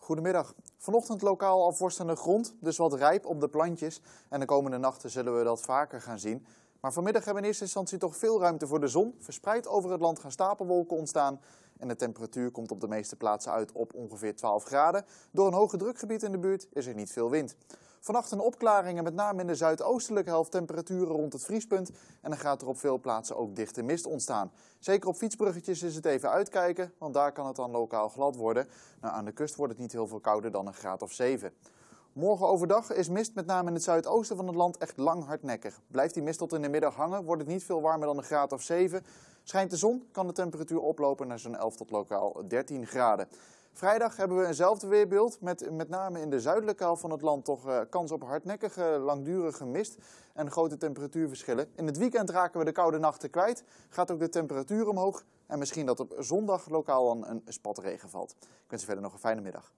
Goedemiddag. Vanochtend lokaal al vorstende grond, dus wat rijp op de plantjes. En de komende nachten zullen we dat vaker gaan zien. Maar vanmiddag hebben we in eerste instantie toch veel ruimte voor de zon. Verspreid over het land gaan stapelwolken ontstaan. En de temperatuur komt op de meeste plaatsen uit op ongeveer 12 graden. Door een hoge drukgebied in de buurt is er niet veel wind. Vannacht een opklaring en met name in de zuidoostelijke helft temperaturen rond het vriespunt. En dan gaat er op veel plaatsen ook dichte mist ontstaan. Zeker op fietsbruggetjes is het even uitkijken, want daar kan het dan lokaal glad worden. Nou, aan de kust wordt het niet heel veel kouder dan een graad of 7. Morgen overdag is mist met name in het zuidoosten van het land echt lang hardnekkig. Blijft die mist tot in de middag hangen, wordt het niet veel warmer dan een graad of 7. Schijnt de zon, kan de temperatuur oplopen naar zo'n 11 tot lokaal 13 graden. Vrijdag hebben we eenzelfde weerbeeld, met met name in de zuidelijke helft van het land toch uh, kans op hardnekkige, langdurige mist en grote temperatuurverschillen. In het weekend raken we de koude nachten kwijt, gaat ook de temperatuur omhoog en misschien dat op zondag lokaal dan een spatregen valt. Ik wens u verder nog een fijne middag.